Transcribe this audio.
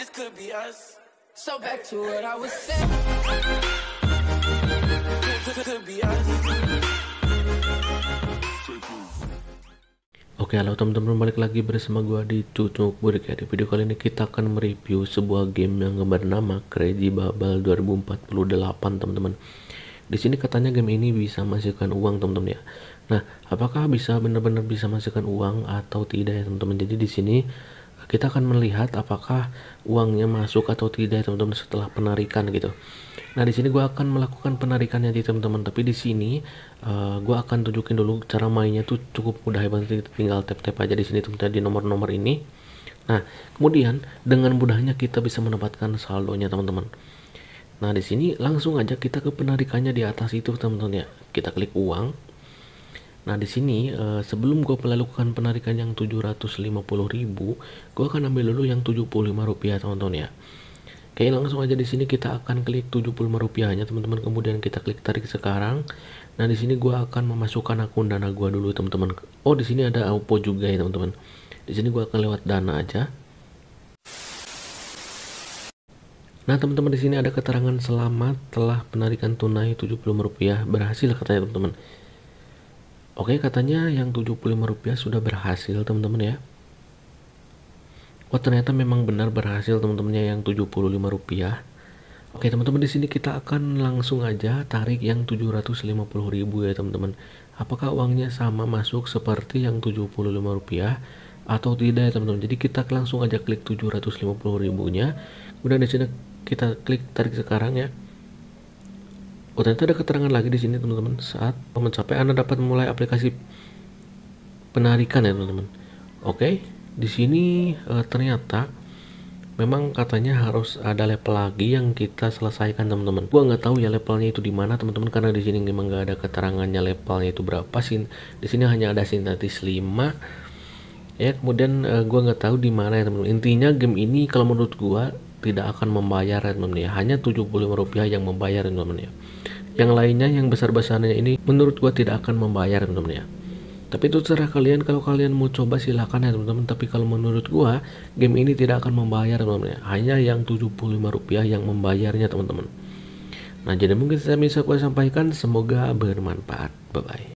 this could be us. So back to what I was saying. Oke halo teman-teman balik lagi bersama gue di Cucuk Burik ya Di video kali ini kita akan mereview sebuah game yang bernama Crazy Bubble 2048 teman-teman di sini katanya game ini bisa menghasilkan uang teman-teman ya nah apakah bisa benar-benar bisa menghasilkan uang atau tidak ya teman-teman jadi di sini kita akan melihat apakah uangnya masuk atau tidak teman-teman setelah penarikan gitu nah di sini gue akan melakukan penarikan nanti ya, teman-teman tapi di sini uh, eh, gue akan tunjukin dulu cara mainnya tuh cukup mudah ya, banget tinggal tap tap aja di sini teman-teman di nomor-nomor ini nah kemudian dengan mudahnya kita bisa mendapatkan saldonya teman-teman nah di sini langsung aja kita ke penarikannya di atas itu teman-teman ya kita klik uang Nah di sini uh, sebelum gue melakukan penarikan yang 750.000, gue akan ambil dulu yang 75 rupiah teman-teman ya. Oke langsung aja di sini kita akan klik 75 rupiahnya teman-teman kemudian kita klik tarik sekarang. Nah di sini gue akan memasukkan akun dana gue dulu teman-teman. Oh di sini ada Oppo juga ya teman-teman. Di sini gue akan lewat dana aja. Nah teman-teman di sini ada keterangan selamat telah penarikan tunai 75 rupiah berhasil katanya teman-teman. Oke katanya yang 75 rupiah sudah berhasil teman-teman ya Oh ternyata memang benar berhasil teman-temannya yang 75 rupiah Oke teman-teman di sini kita akan langsung aja tarik yang 750 ribu ya teman-teman Apakah uangnya sama masuk seperti yang 75 rupiah atau tidak ya teman-teman Jadi kita langsung aja klik 750 ribunya Kemudian di sini kita klik tarik sekarang ya Oh ternyata ada keterangan lagi di sini teman-teman. Saat mencapai Anda dapat mulai aplikasi penarikan ya teman-teman. Oke, di sini e, ternyata memang katanya harus ada level lagi yang kita selesaikan teman-teman. Gua nggak tahu ya levelnya itu di mana teman-teman karena di sini memang nggak ada keterangannya levelnya itu berapa sih. Di sini hanya ada sintetis 5 ya kemudian e, gua nggak tahu di mana ya teman-teman. Intinya game ini kalau menurut gue tidak akan membayar ya, teman-teman ya hanya 75 rupiah yang membayar ya, teman-teman ya yang lainnya yang besar-besarnya ini menurut gua tidak akan membayar teman-teman ya tapi itu terserah kalian kalau kalian mau coba silahkan ya teman-teman tapi kalau menurut gua game ini tidak akan membayar teman-teman ya. hanya yang 75 rupiah yang membayarnya teman-teman nah jadi mungkin saya bisa gue sampaikan semoga bermanfaat bye bye